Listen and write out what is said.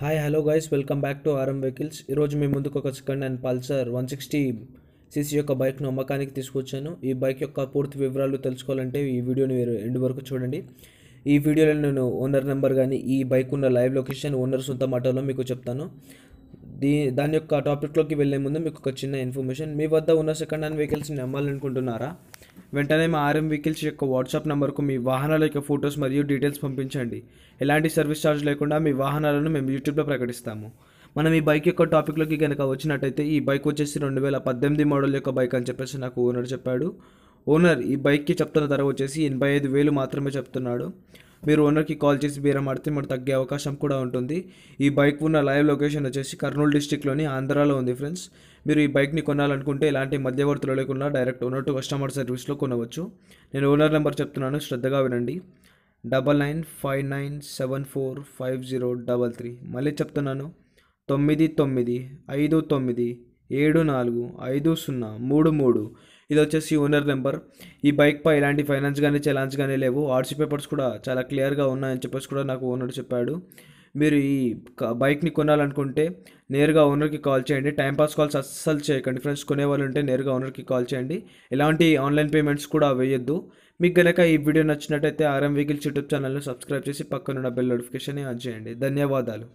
hi hello guys welcome back to RM vehicles ఈరోజు మీ ముందుకు ఒక second and Pulsar one sixty CC యొక్క బైక్ను అమ్మకానికి తీసుకొచ్చాను ఈ బైక్ యొక్క పూర్తి వివరాలు తెలుసుకోవాలంటే ఈ వీడియోని మీరు ఎండ్ వరకు చూడండి ఈ వీడియోలో నేను ఓనర్ నెంబర్ కానీ ఈ బైక్ ఉన్న లైవ్ లొకేషన్ ఓనర్ సొంత మాటలో మీకు చెప్తాను దీ దాని యొక్క టాపిక్లోకి వెళ్ళే ముందు మీకు ఒక చిన్న ఇన్ఫర్మేషన్ మీ వద్ద ఉన్న సెకండ్ హ్యాండ్ వెహికల్స్ని అమ్మాలనుకుంటున్నారా వెంటనే మా ఆర్ఎం వెహికల్స్ యొక్క వాట్సాప్ నెంబర్కు మీ వాహనాల యొక్క ఫొటోస్ మరియు డీటెయిల్స్ పంపించండి ఎలాంటి సర్వీస్ ఛార్జ్ లేకుండా మీ వాహనాలను మేము యూట్యూబ్లో ప్రకటిస్తాము మనం ఈ బైక్ యొక్క టాపిక్లోకి కనుక వచ్చినట్టయితే ఈ బైక్ వచ్చేసి రెండు వేల పద్దెనిమిది మోడల్ యొక్క బైక్ అని చెప్పేసి నాకు ఓనర్ చెప్పాడు ఓనర్ ఈ బైక్కి చెప్తున్న ధర వచ్చేసి ఎనభై ఐదు వేలు మాత్రమే చెప్తున్నాడు మీరు ఓనర్కి కాల్ చేసి బీరం ఆడితే మరి తగ్గే అవకాశం కూడా ఉంటుంది ఈ బైక్ ఉన్న లైవ్ లొకేషన్ వచ్చేసి కర్నూలు డిస్టిక్లోని ఆంధ్రాలో ఉంది ఫ్రెండ్స్ మీరు ఈ బైక్ని కొనాలనుకుంటే ఎలాంటి మధ్యవర్తులు లేకుండా డైరెక్ట్ ఓనర్ టు కస్టమర్ సర్వీస్లో కొనవచ్చు నేను ఓనర్ నెంబర్ చెప్తున్నాను శ్రద్ధగా వినండి double nine five nine seven four five zero double three మళ్ళీ చెప్తున్నాను తొమ్మిది తొమ్మిది ఐదు తొమ్మిది ఏడు నాలుగు ఐదు సున్నా మూడు మూడు ఇది వచ్చేసి ఓనర్ నెంబర్ ఈ బైక్పై ఎలాంటి ఫైనాన్స్ కానీ చలాన్స్ కానీ లేవు ఆర్సీ పేపర్స్ కూడా చాలా క్లియర్గా ఉన్నాయని చెప్పేసి కూడా నాకు ఓనర్ చెప్పాడు మీరు ఈ బైక్ని కొనాలనుకుంటే నేరుగా ఓనర్కి కాల్ చేయండి టైంపాస్ కాల్స్ అస్సలు చేయకండి ఫ్రెండ్స్ కొనేవాళ్ళు ఉంటే నేరుగా ఓనర్కి కాల్ చేయండి ఎలాంటి ఆన్లైన్ పేమెంట్స్ కూడా వేయొద్దు మీకు కనుక ఈ వీడియో నచ్చినట్టయితే ఆర్ఎం వెహికల్స్ యూట్యూబ్ ఛానల్ను సబ్స్క్రైబ్ చేసి పక్కనున్న బెల్ నోటిఫికేషన్ ఆన్ చేయండి ధన్యవాదాలు